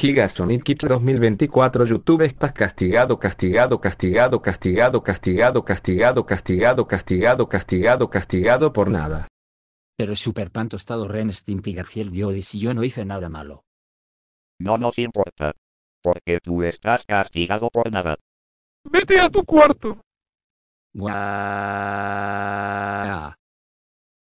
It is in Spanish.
Giga 2024 YouTube estás castigado, castigado, castigado, castigado, castigado, castigado, castigado, castigado, castigado, castigado por nada. Pero superpanto estado estado Ren Stimpy Garfield Dioris y yo no hice nada malo. No nos importa. Porque tú estás castigado por nada. Vete a tu cuarto.